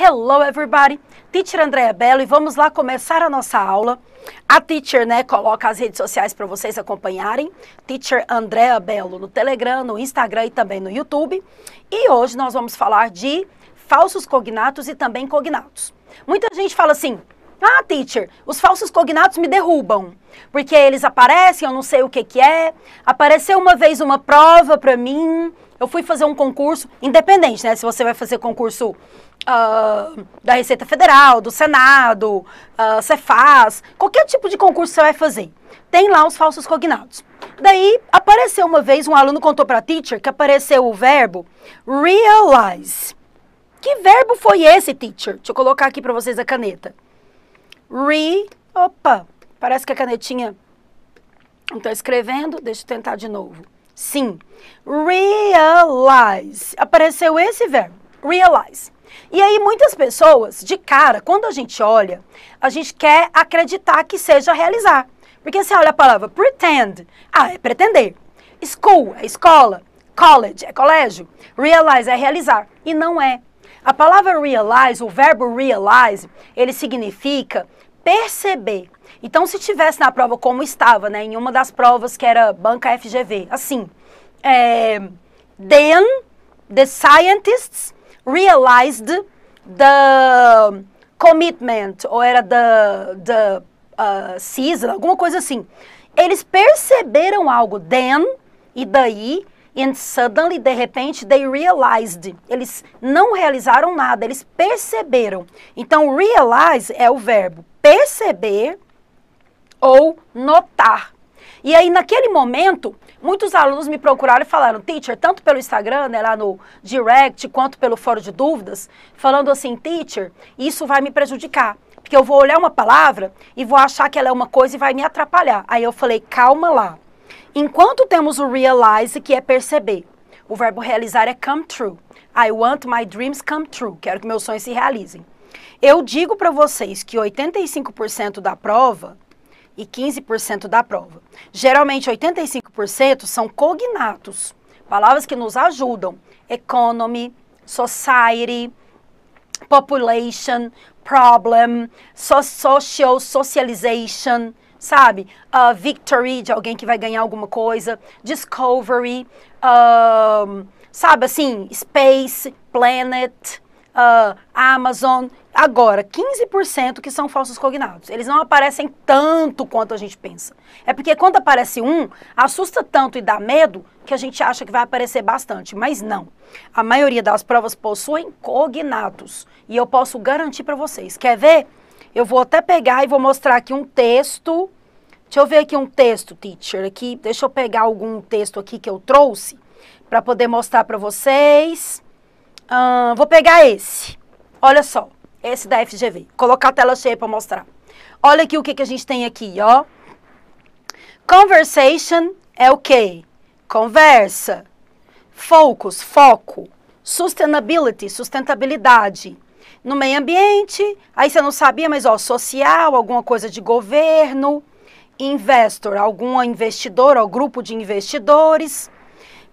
Hello everybody, teacher Andréa Belo e vamos lá começar a nossa aula. A teacher, né, coloca as redes sociais para vocês acompanharem. Teacher Andrea Belo no Telegram, no Instagram e também no YouTube. E hoje nós vamos falar de falsos cognatos e também cognatos. Muita gente fala assim, ah, teacher, os falsos cognatos me derrubam, porque eles aparecem, eu não sei o que que é. Apareceu uma vez uma prova para mim, eu fui fazer um concurso, independente, né, se você vai fazer concurso Uh, da Receita Federal, do Senado, uh, Cefaz, qualquer tipo de concurso que você vai fazer. Tem lá os falsos cognados. Daí apareceu uma vez, um aluno contou para a teacher que apareceu o verbo realize. Que verbo foi esse, teacher? Deixa eu colocar aqui para vocês a caneta. Re. Opa, parece que a canetinha não está escrevendo. Deixa eu tentar de novo. Sim. Realize. Apareceu esse verbo. Realize. E aí muitas pessoas, de cara, quando a gente olha, a gente quer acreditar que seja realizar. Porque você olha a palavra pretend, ah, é pretender. School é escola, college é colégio, realize é realizar e não é. A palavra realize, o verbo realize, ele significa perceber. Então, se tivesse na prova como estava, né, em uma das provas que era banca FGV, assim, é, then the scientists realized the commitment, ou era the, the uh, season, alguma coisa assim. Eles perceberam algo then e daí, and suddenly, de repente, they realized. Eles não realizaram nada, eles perceberam. Então, realize é o verbo perceber ou notar. E aí, naquele momento, Muitos alunos me procuraram e falaram, teacher, tanto pelo Instagram, né, lá no direct, quanto pelo fórum de dúvidas, falando assim, teacher, isso vai me prejudicar. Porque eu vou olhar uma palavra e vou achar que ela é uma coisa e vai me atrapalhar. Aí eu falei, calma lá. Enquanto temos o realize, que é perceber. O verbo realizar é come true. I want my dreams come true. Quero que meus sonhos se realizem. Eu digo para vocês que 85% da prova e 15% da prova. Geralmente, 85% são cognatos, palavras que nos ajudam: economy, society, population, problem, so social, socialization, sabe? Uh, victory, de alguém que vai ganhar alguma coisa, discovery, ah, sabe assim, space, planet, uh, Amazon. Agora, 15% que são falsos cognatos. Eles não aparecem tanto quanto a gente pensa. É porque quando aparece um, assusta tanto e dá medo que a gente acha que vai aparecer bastante, mas não. A maioria das provas possuem cognatos. E eu posso garantir para vocês. Quer ver? Eu vou até pegar e vou mostrar aqui um texto. Deixa eu ver aqui um texto, teacher, aqui. Deixa eu pegar algum texto aqui que eu trouxe para poder mostrar para vocês vou pegar esse. Olha só, esse da FGV. Colocar a tela cheia para mostrar. Olha aqui o que, que a gente tem aqui, ó. Conversation é o quê? Conversa. Focus, foco. Sustainability, sustentabilidade. No meio ambiente, aí você não sabia, mas ó, social, alguma coisa de governo. Investor, algum investidor ou grupo de investidores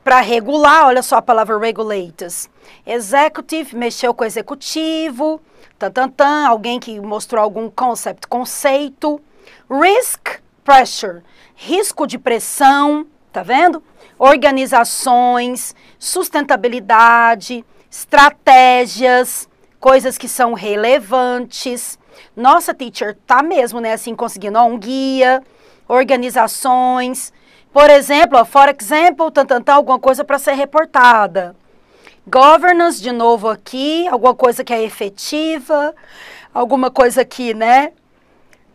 para regular, olha só a palavra regulators. Executive mexeu com o executivo, tan, tan, tan, alguém que mostrou algum concept, conceito. Risk pressure, risco de pressão, tá vendo? Organizações, sustentabilidade, estratégias, coisas que são relevantes. Nossa, teacher, tá mesmo, né? Assim, conseguindo ó, um guia, organizações, por exemplo, ó, for example, tan, tan, tan alguma coisa para ser reportada. Governance, de novo aqui, alguma coisa que é efetiva, alguma coisa aqui, né?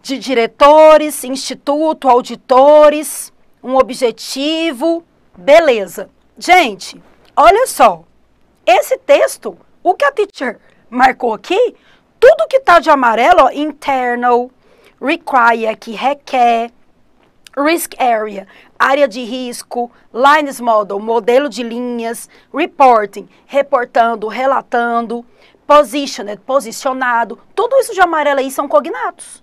De diretores, instituto, auditores, um objetivo. Beleza. Gente, olha só. Esse texto, o que a teacher marcou aqui, tudo que tá de amarelo, ó, internal, require, que requer, risk area, área de risco, lines model, modelo de linhas, reporting, reportando, relatando, positioned, posicionado, tudo isso de amarelo aí são cognatos.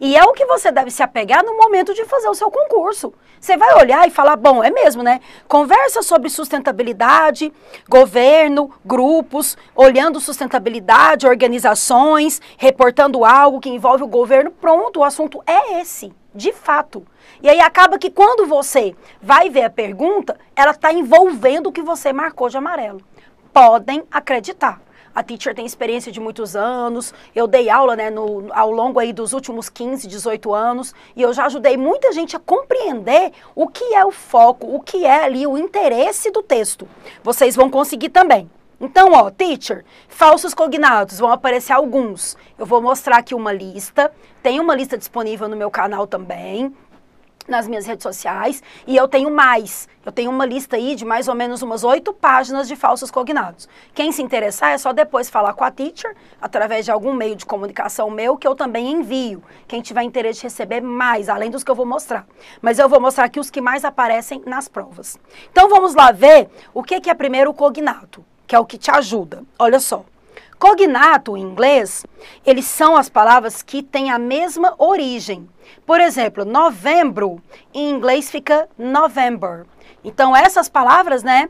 E é o que você deve se apegar no momento de fazer o seu concurso. Você vai olhar e falar, bom, é mesmo, né? Conversa sobre sustentabilidade, governo, grupos, olhando sustentabilidade, organizações, reportando algo que envolve o governo. Pronto, o assunto é esse de fato. E aí acaba que quando você vai ver a pergunta, ela está envolvendo o que você marcou de amarelo. Podem acreditar. A teacher tem experiência de muitos anos, eu dei aula né, no, ao longo aí dos últimos 15, 18 anos, e eu já ajudei muita gente a compreender o que é o foco, o que é ali o interesse do texto. Vocês vão conseguir também. Então, ó, teacher, falsos cognatos, vão aparecer alguns. Eu vou mostrar aqui uma lista. Tem uma lista disponível no meu canal também, nas minhas redes sociais. E eu tenho mais. Eu tenho uma lista aí de mais ou menos umas oito páginas de falsos cognatos. Quem se interessar é só depois falar com a teacher, através de algum meio de comunicação meu, que eu também envio. Quem tiver interesse de receber mais, além dos que eu vou mostrar. Mas eu vou mostrar aqui os que mais aparecem nas provas. Então vamos lá ver o que, que é primeiro o cognato que é o que te ajuda. Olha só. Cognato, em inglês, eles são as palavras que têm a mesma origem. Por exemplo, novembro, em inglês fica November. Então, essas palavras, né,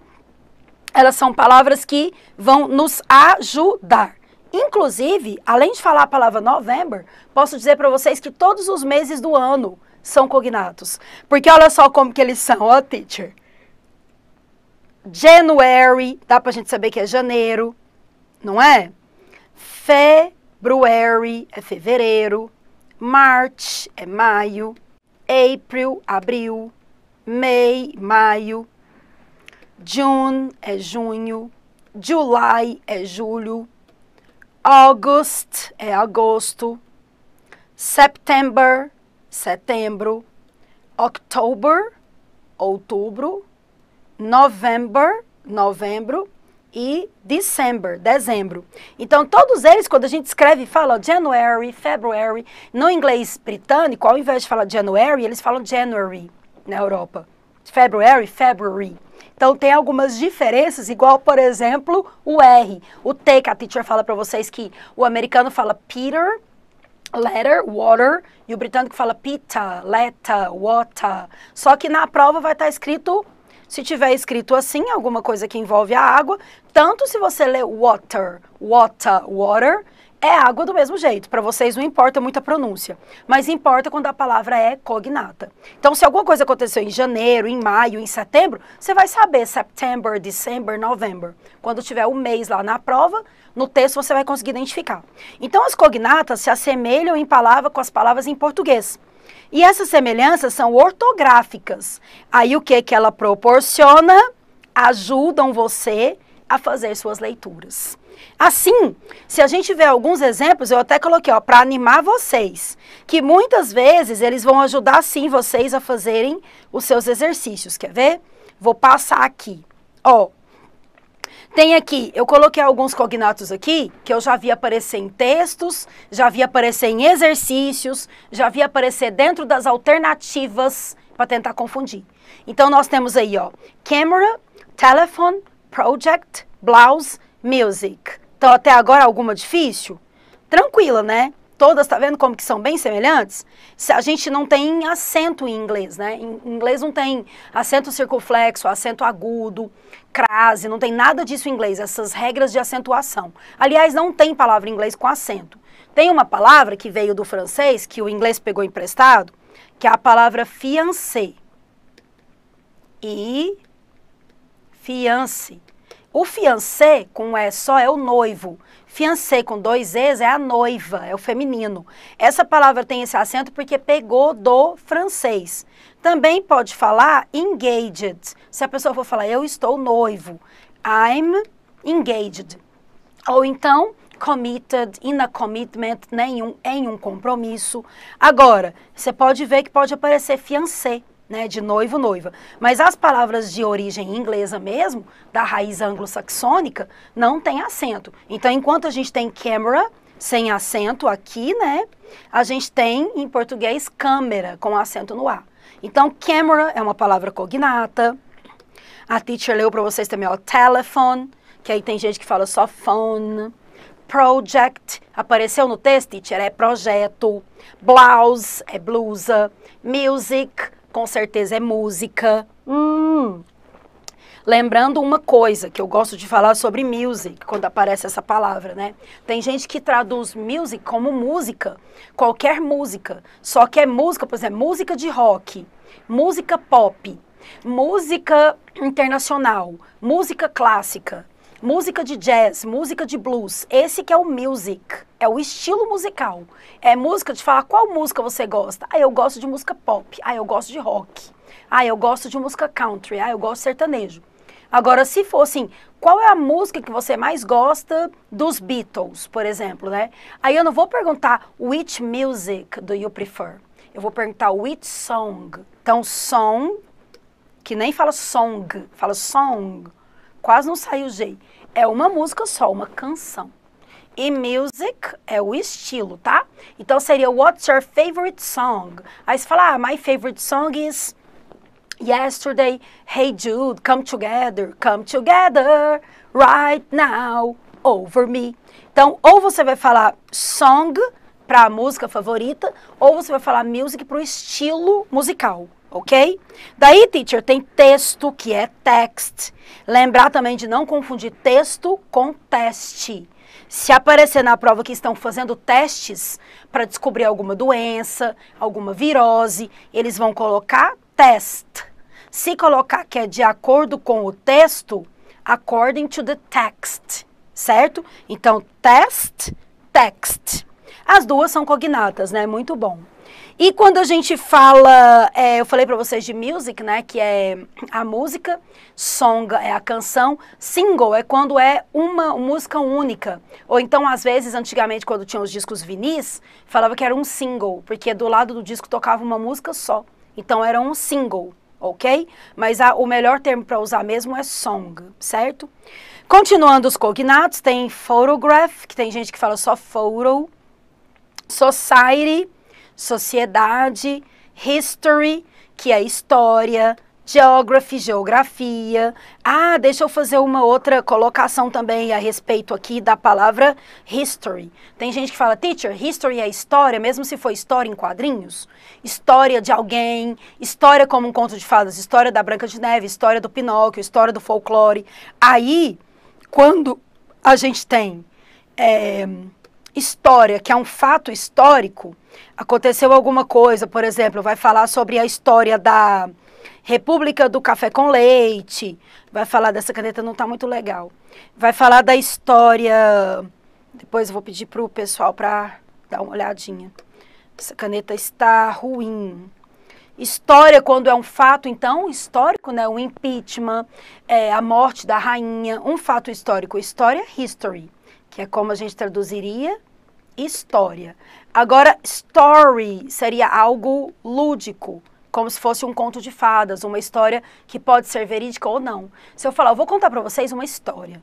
elas são palavras que vão nos ajudar. Inclusive, além de falar a palavra November, posso dizer para vocês que todos os meses do ano são cognatos. Porque olha só como que eles são, ó, teacher. January, dá pra gente saber que é janeiro, não é? February é fevereiro, March é maio, April, abril, May, maio, June é junho, July é julho, August é agosto, September, setembro, October, outubro, November, novembro e December, dezembro. Então, todos eles, quando a gente escreve, fala January, February. No inglês britânico, ao invés de falar January, eles falam January na Europa. February, February. Então, tem algumas diferenças, igual, por exemplo, o R. O T, que a teacher fala para vocês que o americano fala Peter, letter, water, e o britânico fala pita, letter, water. Só que na prova vai estar tá escrito se tiver escrito assim, alguma coisa que envolve a água, tanto se você ler water, water, water, é água do mesmo jeito. Para vocês não importa muito a pronúncia, mas importa quando a palavra é cognata. Então, se alguma coisa aconteceu em janeiro, em maio, em setembro, você vai saber September, December, November. Quando tiver o um mês lá na prova, no texto você vai conseguir identificar. Então, as cognatas se assemelham em palavra com as palavras em português. E essas semelhanças são ortográficas. Aí o que que ela proporciona? Ajudam você a fazer suas leituras. Assim, se a gente vê alguns exemplos, eu até coloquei, ó, para animar vocês, que muitas vezes eles vão ajudar sim vocês a fazerem os seus exercícios. Quer ver? Vou passar aqui. Ó, tem aqui, eu coloquei alguns cognatos aqui que eu já vi aparecer em textos, já vi aparecer em exercícios, já vi aparecer dentro das alternativas para tentar confundir. Então nós temos aí, ó, camera, telephone, project, blouse, music. Então até agora alguma difícil? Tranquila, né? todas, tá vendo como que são bem semelhantes? Se a gente não tem acento em inglês, né? Em inglês não tem acento circunflexo, acento agudo, crase, não tem nada disso em inglês, essas regras de acentuação. Aliás, não tem palavra em inglês com acento. Tem uma palavra que veio do francês, que o inglês pegou emprestado, que é a palavra fiancé. E fiance. O fiancé com é só é o noivo. Fiancé com dois Es é a noiva, é o feminino. Essa palavra tem esse acento porque pegou do francês. Também pode falar engaged. Se a pessoa for falar eu estou noivo, I'm engaged. Ou então committed, in a commitment, nenhum, em um compromisso. Agora, você pode ver que pode aparecer fiancé né, de noivo, noiva. Mas as palavras de origem inglesa mesmo, da raiz anglo-saxônica, não tem acento. Então, enquanto a gente tem camera, sem acento aqui, né, a gente tem em português câmera, com acento no A. Então, camera é uma palavra cognata. A teacher leu para vocês também, ó, telephone, que aí tem gente que fala só phone. Project, apareceu no texto, teacher, é projeto. Blouse, é blusa. Music, com certeza é música. Hum. Lembrando uma coisa que eu gosto de falar sobre music, quando aparece essa palavra, né? Tem gente que traduz music como música, qualquer música. Só que é música, por exemplo, música de rock, música pop, música internacional, música clássica música de jazz, música de blues. Esse que é o music, é o estilo musical. É música de falar qual música você gosta. Ah, eu gosto de música pop. Ah, eu gosto de rock. Ah, eu gosto de música country. Ah, eu gosto de sertanejo. Agora, se for assim, qual é a música que você mais gosta dos Beatles, por exemplo, né? Aí eu não vou perguntar which music do you prefer. Eu vou perguntar which song. Então, song, que nem fala song, fala song. Quase não saiu o jeito é uma música só, uma canção. E music é o estilo, tá? Então seria What's your favorite song? Aí você fala, ah, my favorite song is Yesterday, Hey Jude, Come Together, Come Together, Right Now, Over Me. Então, ou você vai falar song para a música favorita, ou você vai falar music para o estilo musical ok? Daí, teacher, tem texto, que é text. Lembrar também de não confundir texto com teste. Se aparecer na prova que estão fazendo testes para descobrir alguma doença, alguma virose, eles vão colocar test. Se colocar que é de acordo com o texto, according to the text, certo? Então, test, text. As duas são cognatas, né? Muito bom. E quando a gente fala, é, eu falei para vocês de music, né, que é a música, song é a canção, single é quando é uma música única. Ou então, às vezes, antigamente, quando tinham os discos vinis, falava que era um single, porque do lado do disco tocava uma música só. Então era um single, ok? Mas a, o melhor termo para usar mesmo é song, certo? Continuando os cognatos, tem photograph, que tem gente que fala só photo, society, sociedade, history, que é história, geography, geografia. Ah, deixa eu fazer uma outra colocação também a respeito aqui da palavra history. Tem gente que fala, teacher, history é história, mesmo se for história em quadrinhos? História de alguém, história como um conto de fadas, história da Branca de Neve, história do Pinóquio, história do folclore. Aí, quando a gente tem é, história, que é um fato histórico, aconteceu alguma coisa, por exemplo, vai falar sobre a história da República do Café com Leite, vai falar dessa caneta não está muito legal, vai falar da história, depois eu vou pedir para o pessoal para dar uma olhadinha, essa caneta está ruim. História, quando é um fato, então, histórico, né? O impeachment, é, a morte da rainha, um fato histórico. História, é history, que é como a gente traduziria história. Agora, story seria algo lúdico, como se fosse um conto de fadas, uma história que pode ser verídica ou não. Se eu falar, eu vou contar para vocês uma história.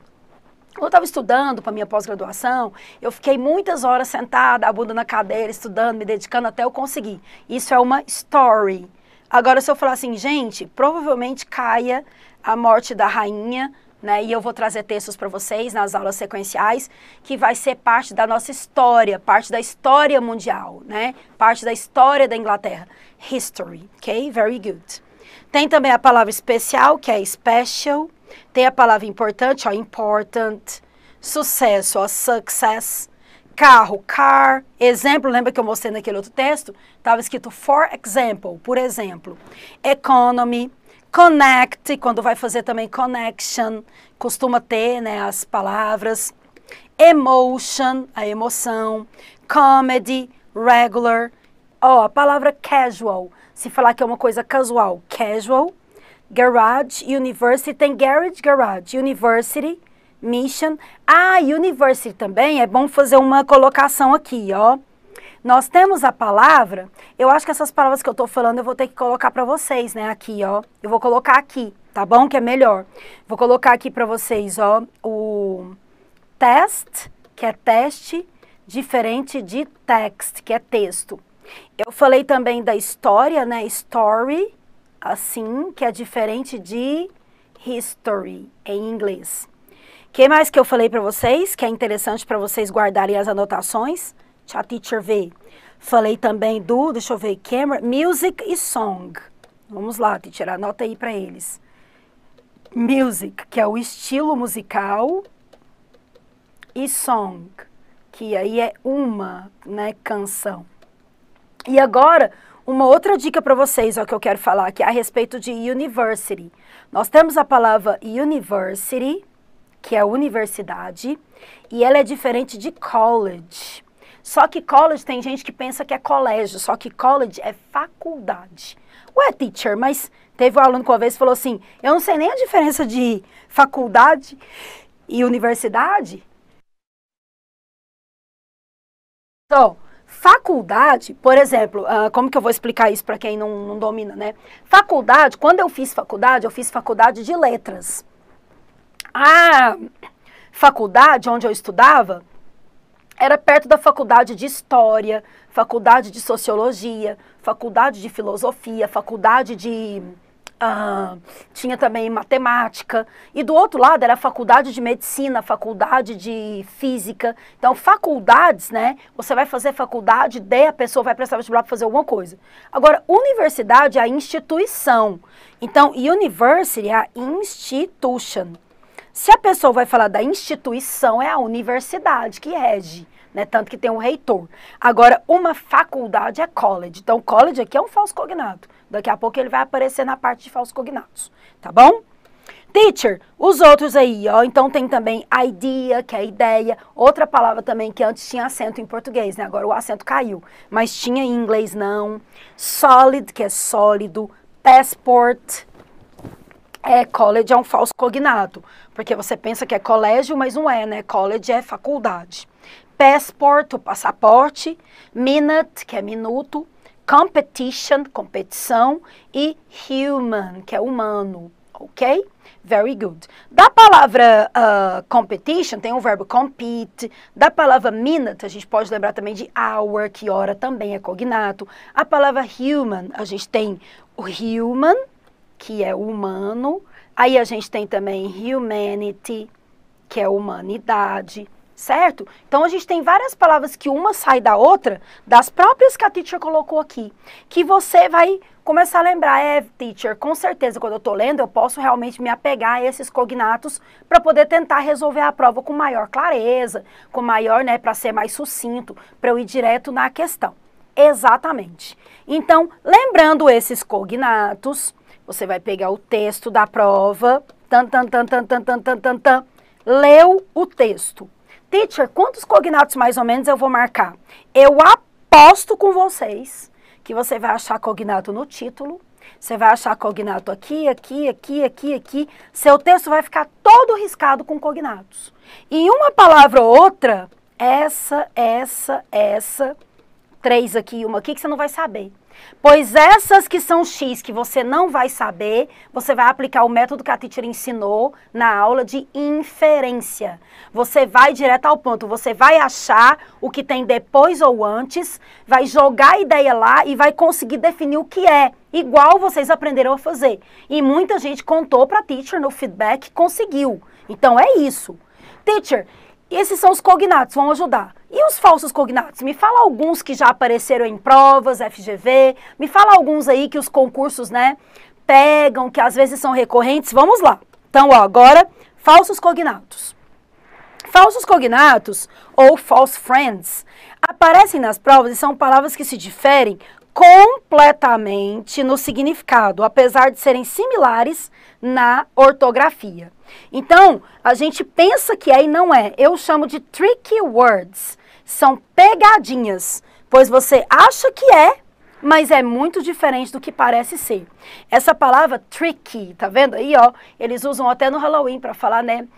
Quando eu estava estudando para minha pós-graduação, eu fiquei muitas horas sentada, a bunda na cadeira, estudando, me dedicando até eu conseguir. Isso é uma story. Agora, se eu falar assim, gente, provavelmente caia a morte da rainha né? E eu vou trazer textos para vocês nas aulas sequenciais que vai ser parte da nossa história, parte da história mundial, né? Parte da história da Inglaterra. History, ok? Very good. Tem também a palavra especial, que é special. Tem a palavra importante, ó, important. Sucesso, ó, success. Carro, car. Exemplo, lembra que eu mostrei naquele outro texto? Estava escrito for example, por exemplo. Economy, Connect, quando vai fazer também connection, costuma ter né, as palavras. Emotion, a emoção. Comedy, regular. Ó, oh, a palavra casual, se falar que é uma coisa casual, casual. Garage, university, tem garage, garage. University, mission. Ah, university também, é bom fazer uma colocação aqui, ó. Nós temos a palavra, eu acho que essas palavras que eu estou falando eu vou ter que colocar para vocês, né? Aqui, ó. Eu vou colocar aqui, tá bom? Que é melhor. Vou colocar aqui para vocês, ó, o test, que é teste, diferente de text, que é texto. Eu falei também da história, né? Story, assim, que é diferente de history em inglês. O que mais que eu falei para vocês, que é interessante para vocês guardarem as anotações? a teacher vê. Falei também do, deixa eu ver, camera, music e song. Vamos lá, teacher, anota aí para eles. Music, que é o estilo musical, e song, que aí é uma, né, canção. E agora, uma outra dica para vocês, ó, que eu quero falar aqui a respeito de university. Nós temos a palavra university, que é universidade, e ela é diferente de college. Só que college tem gente que pensa que é colégio, só que college é faculdade. Ué, teacher, mas teve um aluno que uma vez falou assim: eu não sei nem a diferença de faculdade e universidade. Então, faculdade, por exemplo, uh, como que eu vou explicar isso para quem não, não domina, né? Faculdade, quando eu fiz faculdade, eu fiz faculdade de letras. A faculdade onde eu estudava era perto da faculdade de História, faculdade de Sociologia, faculdade de Filosofia, faculdade de. Uh, tinha também matemática. E do outro lado era a faculdade de medicina, faculdade de física. Então, faculdades, né? Você vai fazer faculdade, daí a pessoa vai prestar vestibular para fazer alguma coisa. Agora, universidade é a instituição. Então, university é a institution. Se a pessoa vai falar da instituição, é a universidade que rege, né? Tanto que tem um reitor. Agora, uma faculdade é college. Então, college aqui é um falso cognato. Daqui a pouco ele vai aparecer na parte de falsos cognatos, tá bom? Teacher, os outros aí, ó, então tem também idea, que é ideia, outra palavra também que antes tinha acento em português, né? Agora o acento caiu, mas tinha em inglês não. Solid, que é sólido, passport, é, college é um falso cognato, porque você pensa que é colégio, mas não é, né? College é faculdade. Passport, o passaporte, minute, que é minuto, competition, competição, e human, que é humano, ok? Very good. Da palavra uh, competition, tem o verbo compete. Da palavra minute, a gente pode lembrar também de hour, que hora também é cognato. A palavra human, a gente tem o human, que é humano. Aí a gente tem também humanity, que é humanidade, certo? Então a gente tem várias palavras que uma sai da outra, das próprias que a teacher colocou aqui, que você vai começar a lembrar, é, teacher, com certeza quando eu estou lendo, eu posso realmente me apegar a esses cognatos para poder tentar resolver a prova com maior clareza, com maior, né, para ser mais sucinto, para eu ir direto na questão. Exatamente. Então, lembrando esses cognatos, você vai pegar o texto da prova, tan, tan, tan, tan, tan, tan, tan, tan, tan, leu o texto. Teacher, quantos cognatos mais ou menos eu vou marcar? Eu aposto com vocês que você vai achar cognato no título, você vai achar cognato aqui, aqui, aqui, aqui, aqui. Seu texto vai ficar todo riscado com cognatos. E uma palavra ou outra, essa, essa, essa, três aqui e uma aqui, que você não vai saber. Pois essas que são X que você não vai saber, você vai aplicar o método que a teacher ensinou na aula de inferência. Você vai direto ao ponto, você vai achar o que tem depois ou antes, vai jogar a ideia lá e vai conseguir definir o que é igual vocês aprenderam a fazer. E muita gente contou para a teacher no feedback, conseguiu. Então é isso. Teacher, e esses são os cognatos, vão ajudar. E os falsos cognatos? Me fala alguns que já apareceram em provas, FGV, me fala alguns aí que os concursos, né, pegam, que às vezes são recorrentes. Vamos lá. Então, ó, agora, falsos cognatos. Falsos cognatos ou false friends aparecem nas provas e são palavras que se diferem completamente no significado, apesar de serem similares na ortografia. Então, a gente pensa que é e não é. Eu chamo de tricky words. São pegadinhas, pois você acha que é, mas é muito diferente do que parece ser. Essa palavra tricky, tá vendo aí, ó? Eles usam até no Halloween para falar, né?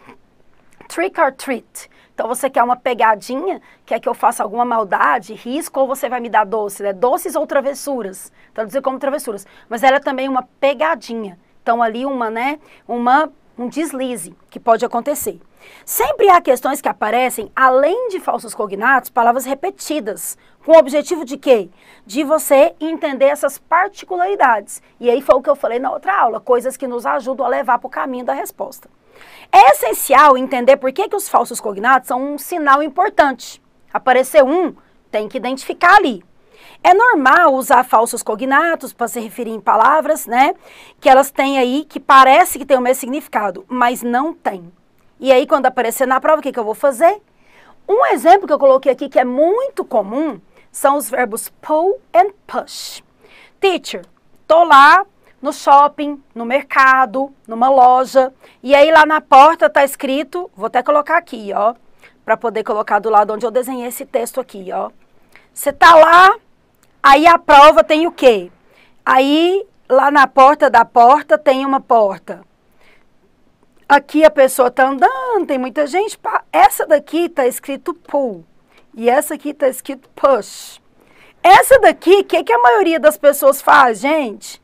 Trick or treat. Então você quer uma pegadinha, quer que eu faça alguma maldade, risco ou você vai me dar doce, né? Doces ou travessuras. Traduzir como travessuras. Mas ela é também uma pegadinha. Então ali uma, né, uma um deslize que pode acontecer. Sempre há questões que aparecem, além de falsos cognatos, palavras repetidas, com o objetivo de quê? De você entender essas particularidades. E aí foi o que eu falei na outra aula, coisas que nos ajudam a levar para o caminho da resposta. É essencial entender por que, que os falsos cognatos são um sinal importante. Aparecer um, tem que identificar ali. É normal usar falsos cognatos para se referir em palavras, né? Que elas têm aí, que parece que tem o mesmo significado, mas não tem. E aí, quando aparecer na prova, o que, que eu vou fazer? Um exemplo que eu coloquei aqui que é muito comum são os verbos pull and push. Teacher, tô lá no shopping, no mercado, numa loja, e aí lá na porta tá escrito, vou até colocar aqui, ó, para poder colocar do lado onde eu desenhei esse texto aqui, ó. Você tá lá Aí a prova tem o quê? Aí lá na porta da porta tem uma porta. Aqui a pessoa está andando, tem muita gente. Essa daqui está escrito pull e essa aqui está escrito push. Essa daqui, o que, é que a maioria das pessoas faz, gente?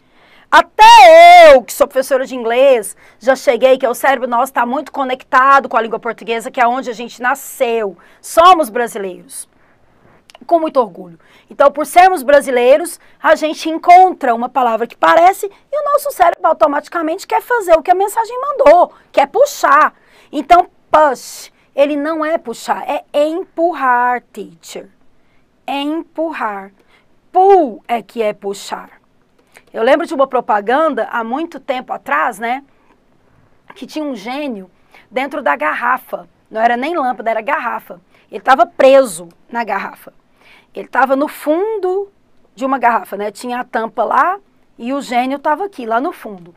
Até eu, que sou professora de inglês, já cheguei que é o cérebro nosso está muito conectado com a língua portuguesa, que é onde a gente nasceu. Somos brasileiros. Com muito orgulho. Então, por sermos brasileiros, a gente encontra uma palavra que parece e o nosso cérebro automaticamente quer fazer o que a mensagem mandou, quer puxar. Então, push, ele não é puxar, é empurrar, teacher. Empurrar. Pull é que é puxar. Eu lembro de uma propaganda há muito tempo atrás, né? Que tinha um gênio dentro da garrafa. Não era nem lâmpada, era garrafa. Ele estava preso na garrafa. Ele estava no fundo de uma garrafa, né? Tinha a tampa lá e o gênio estava aqui, lá no fundo.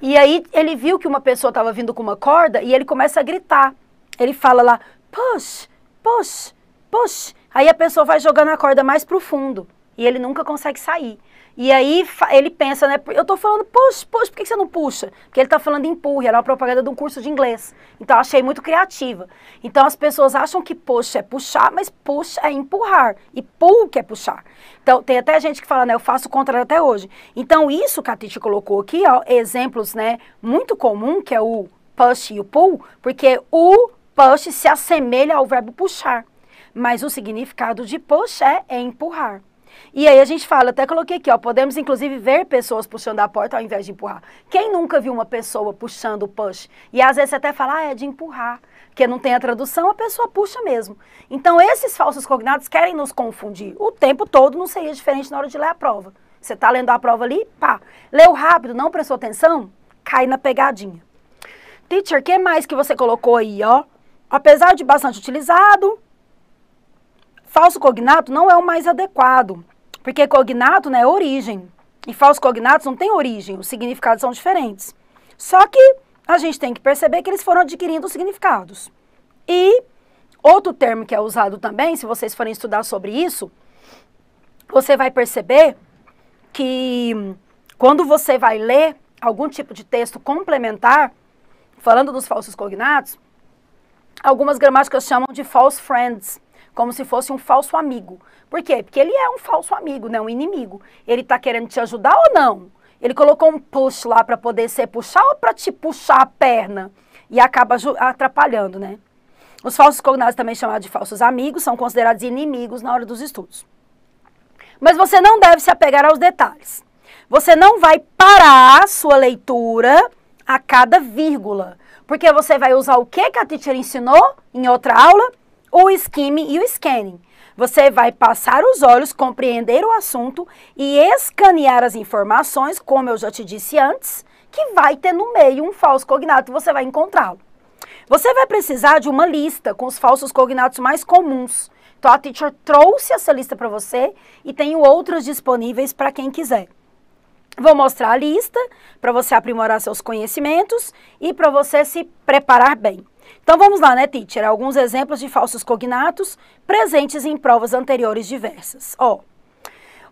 E aí ele viu que uma pessoa estava vindo com uma corda e ele começa a gritar. Ele fala lá, push, push, push. Aí a pessoa vai jogando a corda mais para o fundo e ele nunca consegue sair. E aí ele pensa, né? Eu tô falando, puxa, puxa, por que você não puxa? Porque ele tá falando empurra. era uma propaganda de um curso de inglês. Então achei muito criativa. Então as pessoas acham que puxa é puxar, mas puxa é empurrar. E pull que é puxar. Então tem até gente que fala, né? Eu faço o contrário até hoje. Então isso que a Titi colocou aqui, ó, exemplos, né? Muito comum, que é o push e o pull, porque o push se assemelha ao verbo puxar. Mas o significado de push é, é empurrar. E aí a gente fala, até coloquei aqui, ó, podemos inclusive ver pessoas puxando a porta ao invés de empurrar. Quem nunca viu uma pessoa puxando o push? E às vezes até fala, ah, é de empurrar, porque não tem a tradução, a pessoa puxa mesmo. Então esses falsos cognatos querem nos confundir. O tempo todo não seria diferente na hora de ler a prova. Você está lendo a prova ali, pá, leu rápido, não prestou atenção, cai na pegadinha. Teacher, o que mais que você colocou aí, ó? Apesar de bastante utilizado, Falso cognato não é o mais adequado, porque cognato né, é origem. E falso cognatos não tem origem, os significados são diferentes. Só que a gente tem que perceber que eles foram adquirindo significados. E outro termo que é usado também, se vocês forem estudar sobre isso, você vai perceber que quando você vai ler algum tipo de texto complementar, falando dos falsos cognatos, algumas gramáticas chamam de false friends como se fosse um falso amigo. Por quê? Porque ele é um falso amigo, né? Um inimigo. Ele está querendo te ajudar ou não? Ele colocou um push lá para poder ser puxar ou para te puxar a perna e acaba atrapalhando, né? Os falsos cognatos, também chamados de falsos amigos, são considerados inimigos na hora dos estudos. Mas você não deve se apegar aos detalhes. Você não vai parar sua leitura a cada vírgula, porque você vai usar o que, que a teacher ensinou em outra aula o skimming e o scanning. Você vai passar os olhos, compreender o assunto e escanear as informações, como eu já te disse antes, que vai ter no meio um falso cognato, você vai encontrá-lo. Você vai precisar de uma lista com os falsos cognatos mais comuns. Então a teacher trouxe essa lista para você e tenho outros disponíveis para quem quiser. Vou mostrar a lista para você aprimorar seus conhecimentos e para você se preparar bem. Então vamos lá, né, teacher? Alguns exemplos de falsos cognatos presentes em provas anteriores diversas. Ó,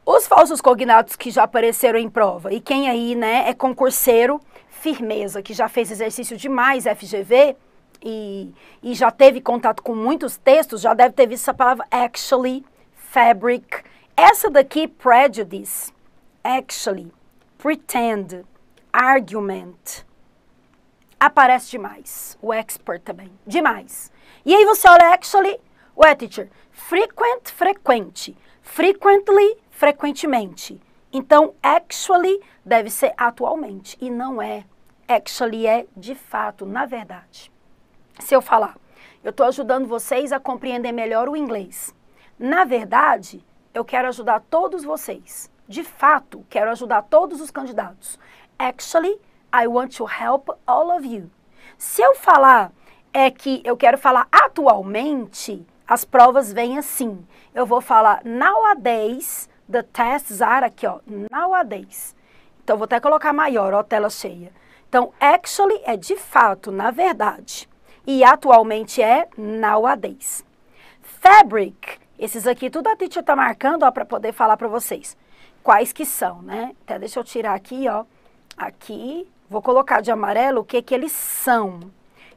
os falsos cognatos que já apareceram em prova e quem aí, né, é concurseiro, firmeza, que já fez exercício demais FGV e, e já teve contato com muitos textos, já deve ter visto essa palavra actually, fabric. Essa daqui, prejudice, actually, pretend, argument aparece demais. O expert também, demais. E aí você olha actually, o teacher, frequent, frequente. Frequently, frequentemente. Então, actually deve ser atualmente e não é. Actually é de fato, na verdade. Se eu falar, eu estou ajudando vocês a compreender melhor o inglês. Na verdade, eu quero ajudar todos vocês. De fato, quero ajudar todos os candidatos. Actually I want to help all of you. Se eu falar é que eu quero falar atualmente, as provas vêm assim. Eu vou falar nowadays, the tests are aqui, ó, nowadays. Então, vou até colocar maior, ó, tela cheia. Então, actually é de fato, na verdade. E atualmente é nowadays. Fabric, esses aqui, tudo a teacher tá marcando, ó, para poder falar para vocês. Quais que são, né? Até então, deixa eu tirar aqui, ó. Aqui, Vou colocar de amarelo o que, que eles são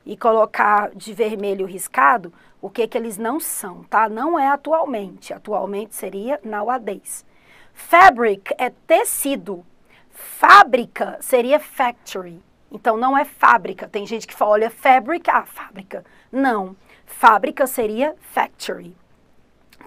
e colocar de vermelho riscado o que, que eles não são, tá? Não é atualmente. Atualmente seria nowadays. Fabric é tecido. Fábrica seria factory. Então não é fábrica. Tem gente que fala, olha, fabric, ah, fábrica. Não. Fábrica seria factory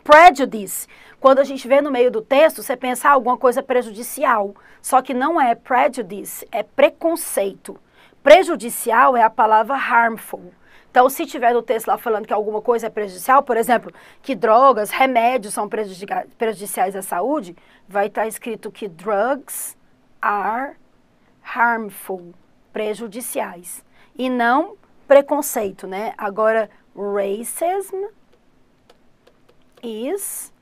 prejudice. Quando a gente vê no meio do texto, você pensa ah, alguma coisa prejudicial. Só que não é prejudice, é preconceito. Prejudicial é a palavra harmful. Então, se tiver no texto lá falando que alguma coisa é prejudicial, por exemplo, que drogas, remédios são prejudiciais à saúde, vai estar tá escrito que drugs are harmful, prejudiciais, e não preconceito, né? Agora, racism is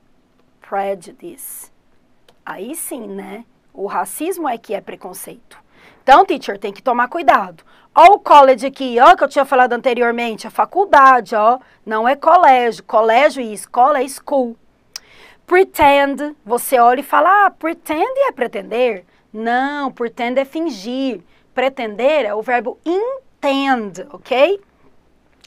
prejudice. Aí sim, né? O racismo é que é preconceito. Então, teacher, tem que tomar cuidado. Ó o college aqui, ó, que eu tinha falado anteriormente, a faculdade, ó. Não é colégio. Colégio e escola é school. Pretend, você olha e fala, ah, pretend é pretender? Não, pretend é fingir. Pretender é o verbo intend, ok?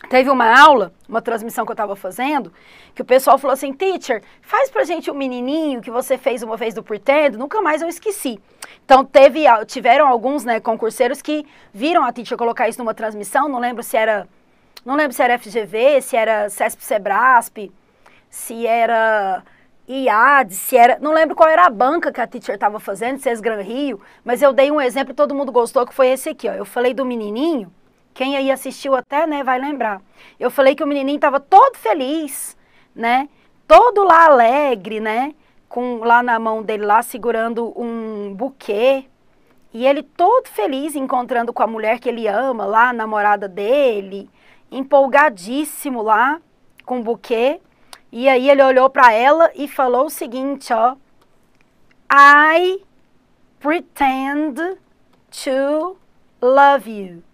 Teve uma aula, uma transmissão que eu estava fazendo, que o pessoal falou assim: Teacher, faz pra gente o um menininho que você fez uma vez do Pretendo, nunca mais eu esqueci. Então, teve, tiveram alguns né, concurseiros que viram a teacher colocar isso numa transmissão, não lembro se era. Não lembro se era FGV, se era CESP Sebrasp, se era IAD, se era. Não lembro qual era a banca que a teacher estava fazendo, se é Gran Rio, mas eu dei um exemplo e todo mundo gostou, que foi esse aqui, ó. Eu falei do menininho quem aí assistiu até, né, vai lembrar. Eu falei que o menininho estava todo feliz, né? Todo lá alegre, né? Com lá na mão dele lá segurando um buquê. E ele todo feliz encontrando com a mulher que ele ama lá, a namorada dele, empolgadíssimo lá com o buquê. E aí ele olhou para ela e falou o seguinte, ó: I pretend to love you.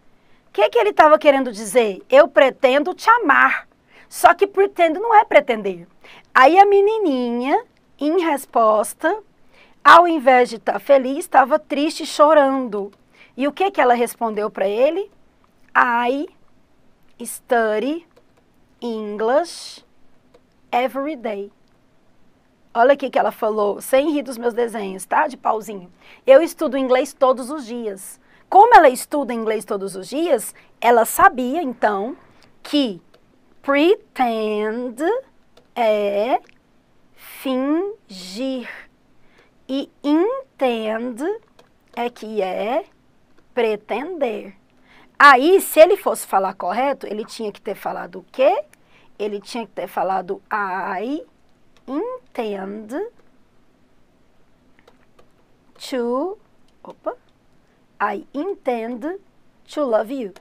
O que, que ele estava querendo dizer? Eu pretendo te amar. Só que pretendo não é pretender. Aí a menininha, em resposta, ao invés de estar tá feliz, estava triste chorando. E o que, que ela respondeu para ele? I study English every day. Olha aqui que ela falou, sem rir dos meus desenhos, tá? De pauzinho. Eu estudo inglês todos os dias como ela estuda inglês todos os dias, ela sabia então que pretend é fingir e intend é que é pretender. Aí, se ele fosse falar correto, ele tinha que ter falado o quê? Ele tinha que ter falado I intend to opa, I intend to love you.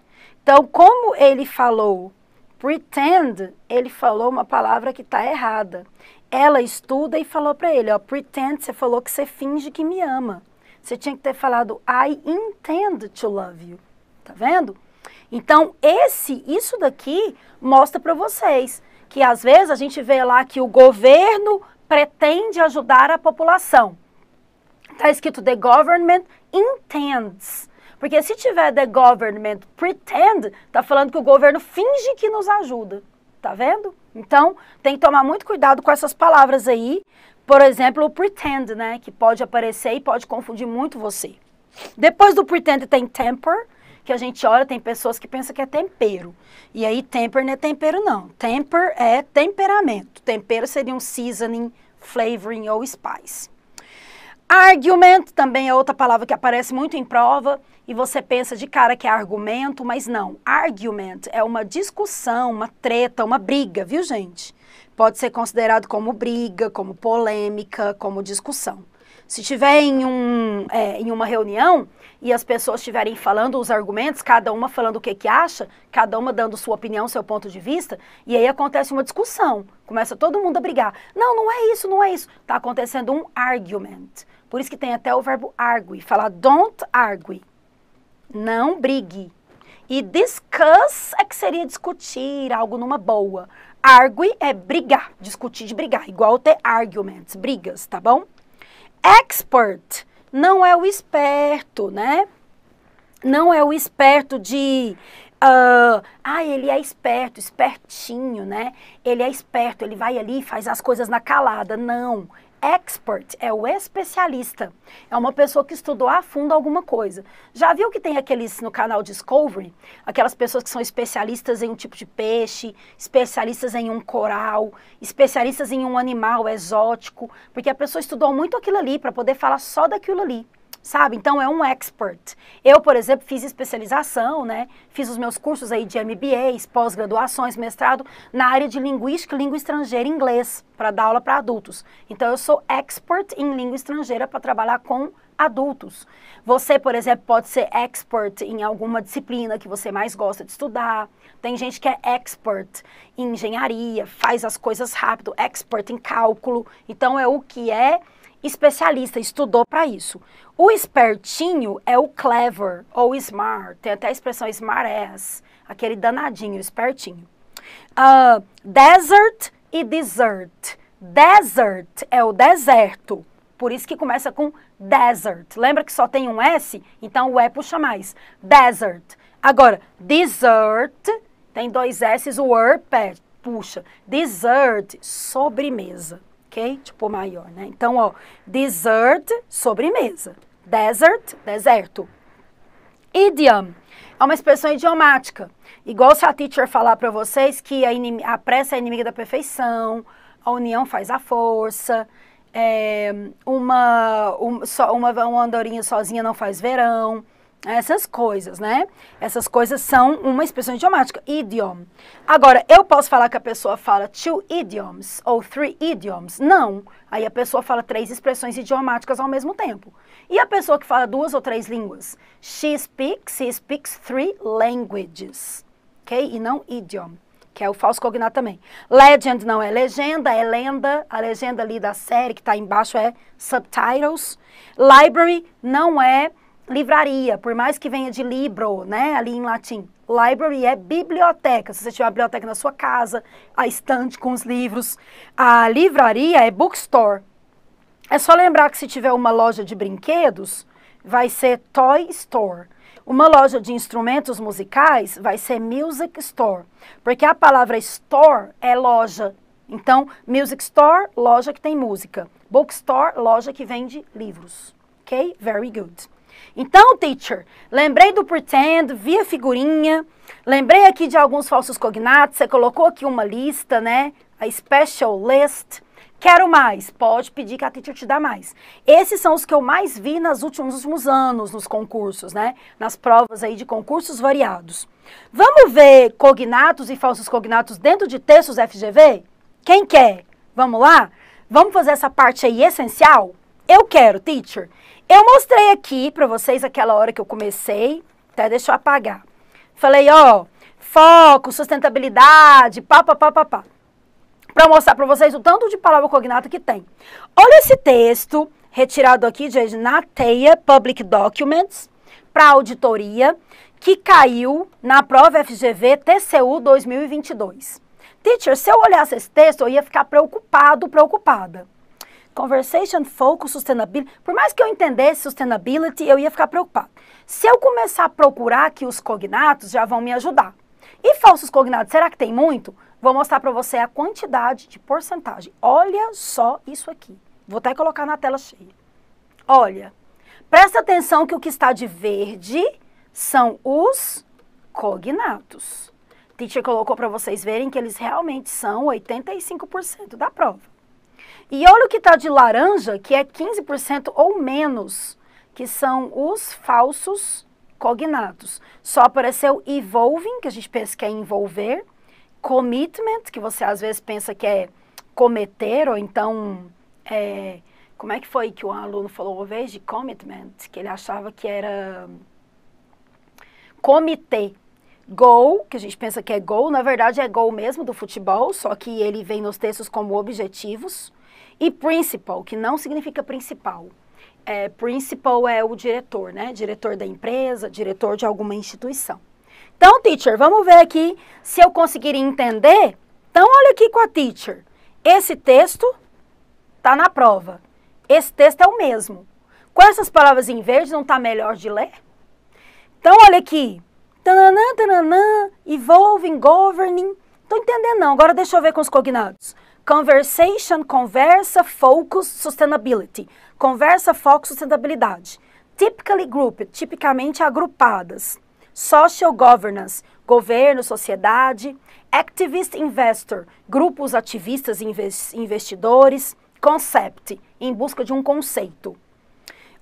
Então, como ele falou pretend, ele falou uma palavra que está errada. Ela estuda e falou para ele, ó, pretend, você falou que você finge que me ama. Você tinha que ter falado I intend to love you. Tá vendo? Então, esse isso daqui mostra para vocês que às vezes a gente vê lá que o governo pretende ajudar a população. Está escrito The Government Intends. Porque se tiver The Government Pretend, está falando que o governo finge que nos ajuda. Tá vendo? Então, tem que tomar muito cuidado com essas palavras aí. Por exemplo, o pretend, né? Que pode aparecer e pode confundir muito você. Depois do pretend tem temper, que a gente olha, tem pessoas que pensam que é tempero. E aí, temper não é tempero, não. Temper é temperamento. Tempero seria um seasoning, flavoring ou spice. Argument também é outra palavra que aparece muito em prova e você pensa de cara que é argumento, mas não. Argument é uma discussão, uma treta, uma briga, viu, gente? Pode ser considerado como briga, como polêmica, como discussão. Se tiver em, um, é, em uma reunião e as pessoas estiverem falando os argumentos, cada uma falando o que, que acha, cada uma dando sua opinião, seu ponto de vista, e aí acontece uma discussão, começa todo mundo a brigar. Não, não é isso, não é isso. Está acontecendo um argument. Por isso que tem até o verbo argue, falar don't argue. Não brigue. E discuss é que seria discutir algo numa boa. Argue é brigar, discutir de brigar, igual ter arguments, brigas, tá bom? Expert não é o esperto, né? Não é o esperto de Uh, ah, ele é esperto, espertinho, né? Ele é esperto, ele vai ali e faz as coisas na calada. Não, expert é o especialista. É uma pessoa que estudou a fundo alguma coisa. Já viu que tem aqueles no canal Discovery, aquelas pessoas que são especialistas em um tipo de peixe, especialistas em um coral, especialistas em um animal exótico, porque a pessoa estudou muito aquilo ali para poder falar só daquilo ali sabe? Então é um expert. Eu, por exemplo, fiz especialização, né? Fiz os meus cursos aí de MBAs, pós-graduações, mestrado na área de linguística, língua estrangeira e inglês, para dar aula para adultos. Então eu sou expert em língua estrangeira para trabalhar com adultos. Você, por exemplo, pode ser expert em alguma disciplina que você mais gosta de estudar. Tem gente que é expert em engenharia, faz as coisas rápido, expert em cálculo. Então é o que é especialista, estudou para isso. O espertinho é o clever ou smart, tem até a expressão smart ass, aquele danadinho, espertinho. Uh, desert e desert. Desert é o deserto, por isso que começa com desert. Lembra que só tem um S? Então o E puxa mais. Desert. Agora, desert tem dois S's, o er puxa. Dessert, sobremesa ok? Tipo maior, né? Então, ó, dessert, sobremesa. Desert, deserto. Idiom é uma expressão idiomática. Igual se a teacher falar para vocês que a, a pressa é inimiga da perfeição, a união faz a força, é, uma, um, so, uma, uma andorinha sozinha não faz verão. Essas coisas, né? Essas coisas são uma expressão idiomática, idiom. Agora, eu posso falar que a pessoa fala two idioms ou three idioms? Não. Aí a pessoa fala três expressões idiomáticas ao mesmo tempo. E a pessoa que fala duas ou três línguas? She speaks, he speaks three languages. Ok? E não idiom, que é o falso cognato também. Legend não é legenda, é lenda. A legenda ali da série que está embaixo é subtitles. Library não é livraria, por mais que venha de libro, né, ali em latim. Library é biblioteca. Se você tiver uma biblioteca na sua casa, a estante com os livros. A livraria é bookstore. É só lembrar que se tiver uma loja de brinquedos, vai ser toy store. Uma loja de instrumentos musicais vai ser music store, porque a palavra store é loja. Então, music store, loja que tem música. Bookstore, loja que vende livros. Ok? Very good. Então, teacher, lembrei do pretend, vi a figurinha, lembrei aqui de alguns falsos cognatos, você colocou aqui uma lista, né? A special list. Quero mais. Pode pedir que a teacher te dá mais. Esses são os que eu mais vi nas últimos, nos últimos anos nos concursos, né? Nas provas aí de concursos variados. Vamos ver cognatos e falsos cognatos dentro de textos FGV? Quem quer? Vamos lá? Vamos fazer essa parte aí essencial? Eu quero, teacher. Eu mostrei aqui para vocês aquela hora que eu comecei, até tá? deixa eu apagar. Falei, ó, foco, sustentabilidade, pá, pá, pá, pá, pá. Para mostrar para vocês o tanto de palavra cognata que tem. Olha esse texto, retirado aqui, de na Public Documents, para auditoria, que caiu na prova FGV TCU 2022. Teacher, se eu olhasse esse texto, eu ia ficar preocupado, preocupada. Conversation Focus Sustainability. Por mais que eu entendesse Sustainability, eu ia ficar preocupado. Se eu começar a procurar que os cognatos, já vão me ajudar. E falsos cognatos, será que tem muito? Vou mostrar para você a quantidade de porcentagem. Olha só isso aqui. Vou até colocar na tela cheia. Olha, presta atenção que o que está de verde são os cognatos. A teacher colocou para vocês verem que eles realmente são 85% da prova. E olha o que está de laranja, que é 15% ou menos, que são os falsos cognatos. Só apareceu evolving, que a gente pensa que é envolver, commitment, que você às vezes pensa que é cometer, ou então, é, como é que foi que o aluno falou uma vez de commitment, que ele achava que era comitê. Gol, que a gente pensa que é gol, na verdade é gol mesmo do futebol, só que ele vem nos textos como objetivos. E principal, que não significa principal. É, principal é o diretor, né? Diretor da empresa, diretor de alguma instituição. Então, teacher, vamos ver aqui se eu conseguir entender. Então, olha aqui com a teacher. Esse texto está na prova. Esse texto é o mesmo. Com essas palavras em verde, não está melhor de ler? Então, olha aqui. Tananã, tananã, evolving, governing. Estou entendendo, não. Agora deixa eu ver com os cognatos. Conversation, conversa, focus, sustainability. Conversa, foco, sustentabilidade. Typically grouped, tipicamente agrupadas. Social governance, governo, sociedade. Activist investor, grupos ativistas e investidores. Concept, em busca de um conceito.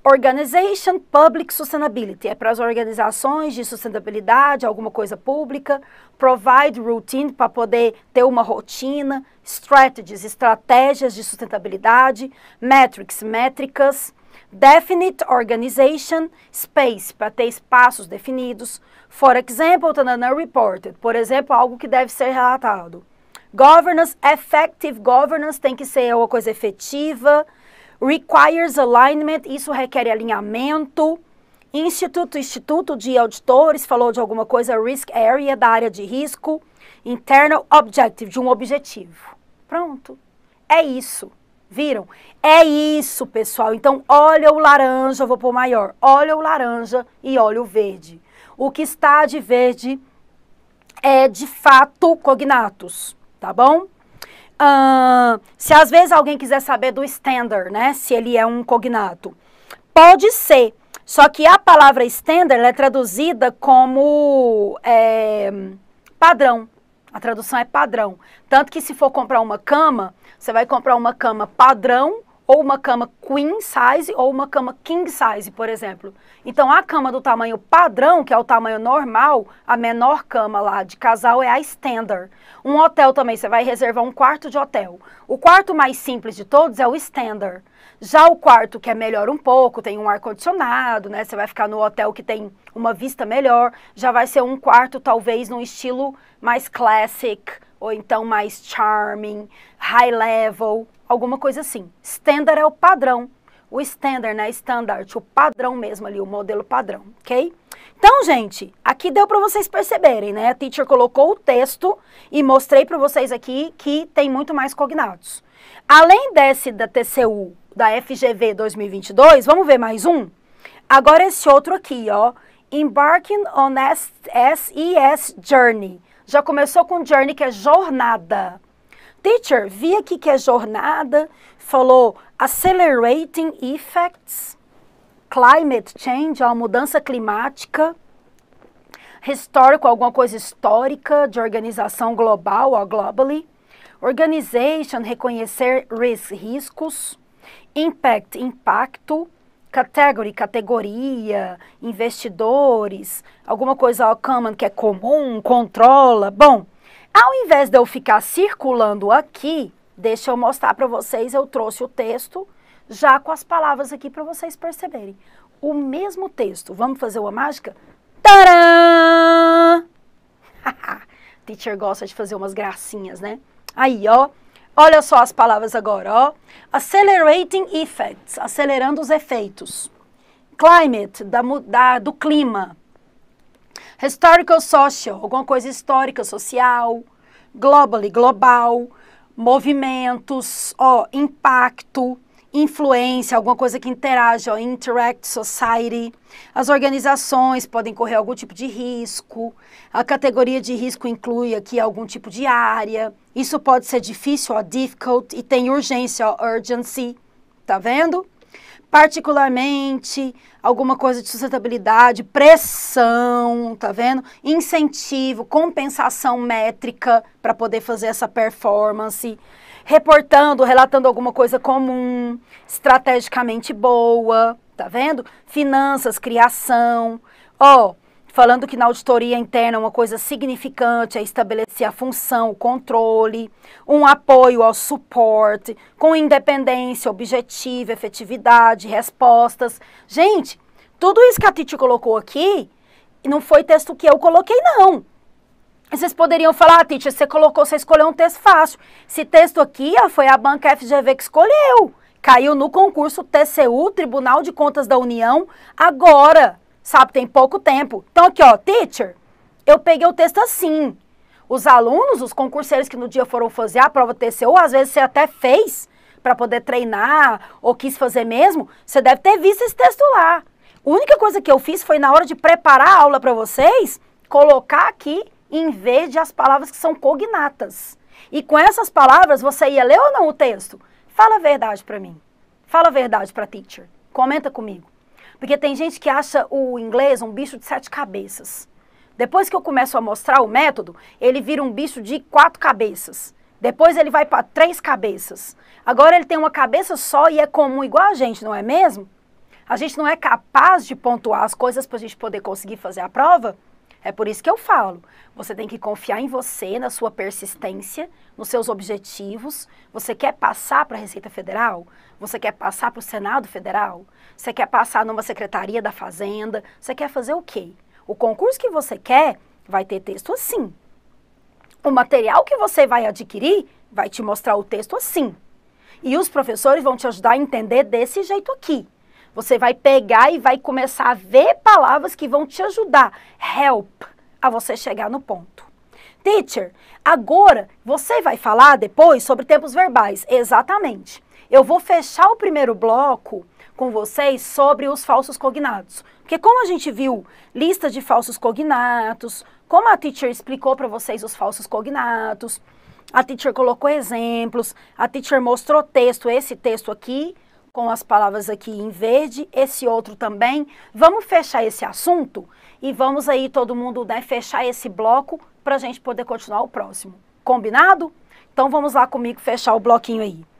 Organization Public Sustainability, é para as organizações de sustentabilidade, alguma coisa pública. Provide routine, para poder ter uma rotina. Strategies, estratégias de sustentabilidade. Metrics, métricas. Definite organization space, para ter espaços definidos. For example, tanana reported, por exemplo, algo que deve ser relatado. Governance, effective governance, tem que ser uma coisa efetiva requires alignment, isso requer alinhamento. Instituto, Instituto de Auditores falou de alguma coisa, risk area, da área de risco. Internal objective, de um objetivo. Pronto. É isso. Viram? É isso, pessoal. Então, olha o laranja, vou pôr maior. Olha o laranja e olha o verde. O que está de verde é, de fato, cognatos, tá bom? Uh, se às vezes alguém quiser saber do standard, né? Se ele é um cognato. Pode ser. Só que a palavra standard é traduzida como é, padrão. A tradução é padrão. Tanto que se for comprar uma cama, você vai comprar uma cama padrão ou uma cama queen size ou uma cama king size, por exemplo. Então, a cama do tamanho padrão, que é o tamanho normal, a menor cama lá de casal é a standard. Um hotel também, você vai reservar um quarto de hotel. O quarto mais simples de todos é o standard. Já o quarto, que é melhor um pouco, tem um ar-condicionado, né? Você vai ficar no hotel que tem uma vista melhor, já vai ser um quarto talvez num estilo mais classic, ou então mais charming, high level alguma coisa assim. Standard é o padrão. O standard, né? Standard, o padrão mesmo ali, o modelo padrão, ok? Então, gente, aqui deu para vocês perceberem, né? A teacher colocou o texto e mostrei para vocês aqui que tem muito mais cognatos. Além desse da TCU, da FGV 2022, vamos ver mais um? Agora esse outro aqui, ó. Embarking on SES Journey. Já começou com Journey, que é jornada teacher via aqui que é jornada, falou accelerating effects, climate change, a mudança climática, histórico, alguma coisa histórica de organização global, ou globally, organization, reconhecer risk, riscos, impact, impacto, category, categoria, investidores, alguma coisa common que é comum, controla, bom, ao invés de eu ficar circulando aqui, deixa eu mostrar para vocês, eu trouxe o texto já com as palavras aqui para vocês perceberem. O mesmo texto. Vamos fazer uma mágica? Tcharam! Teacher gosta de fazer umas gracinhas, né? Aí, ó. Olha só as palavras agora, ó. Accelerating effects, acelerando os efeitos. Climate, da, da, do clima. Historical social, alguma coisa histórica, social. Globally, global. Movimentos, ó, impacto, influência, alguma coisa que interage, ó, interact society. As organizações podem correr algum tipo de risco. A categoria de risco inclui aqui algum tipo de área. Isso pode ser difícil, ó, difficult, e tem urgência, ó, urgency. Tá vendo? particularmente, alguma coisa de sustentabilidade, pressão, tá vendo? Incentivo, compensação métrica para poder fazer essa performance, reportando, relatando alguma coisa comum, estrategicamente boa, tá vendo? Finanças, criação. Ó, oh, falando que na auditoria interna uma coisa significante é estabelecer a função, o controle, um apoio ao suporte, com independência, objetivo, efetividade, respostas. Gente, tudo isso que a Titi colocou aqui não foi texto que eu coloquei, não. Vocês poderiam falar, ah, Titi, você colocou, você escolheu um texto fácil. Esse texto aqui ó, foi a banca FGV que escolheu. Caiu no concurso TCU, Tribunal de Contas da União, agora. Sabe, tem pouco tempo. Então aqui, ó, teacher, eu peguei o texto assim. Os alunos, os concurseiros que no dia foram fazer a prova TCU, às vezes você até fez para poder treinar ou quis fazer mesmo, você deve ter visto esse texto lá. A única coisa que eu fiz foi na hora de preparar a aula para vocês, colocar aqui em vez de as palavras que são cognatas. E com essas palavras, você ia ler ou não o texto? Fala a verdade para mim. Fala a verdade para teacher. Comenta comigo. Porque tem gente que acha o inglês um bicho de sete cabeças. Depois que eu começo a mostrar o método, ele vira um bicho de quatro cabeças. Depois ele vai para três cabeças. Agora ele tem uma cabeça só e é comum igual a gente, não é mesmo? A gente não é capaz de pontuar as coisas para a gente poder conseguir fazer a prova? É por isso que eu falo. Você tem que confiar em você, na sua persistência, nos seus objetivos. Você quer passar para a Receita Federal? Você quer passar para o Senado Federal? Você quer passar numa Secretaria da Fazenda? Você quer fazer o quê? O concurso que você quer vai ter texto assim. O material que você vai adquirir vai te mostrar o texto assim. E os professores vão te ajudar a entender desse jeito aqui. Você vai pegar e vai começar a ver palavras que vão te ajudar, help, a você chegar no ponto. Teacher, agora você vai falar depois sobre tempos verbais. Exatamente. Eu vou fechar o primeiro bloco com vocês sobre os falsos cognatos. Porque como a gente viu lista de falsos cognatos, como a teacher explicou para vocês os falsos cognatos, a teacher colocou exemplos, a teacher mostrou texto, esse texto aqui, com as palavras aqui em verde, esse outro também. Vamos fechar esse assunto e vamos aí todo mundo né, fechar esse bloco para a gente poder continuar o próximo. Combinado? Então vamos lá comigo fechar o bloquinho aí.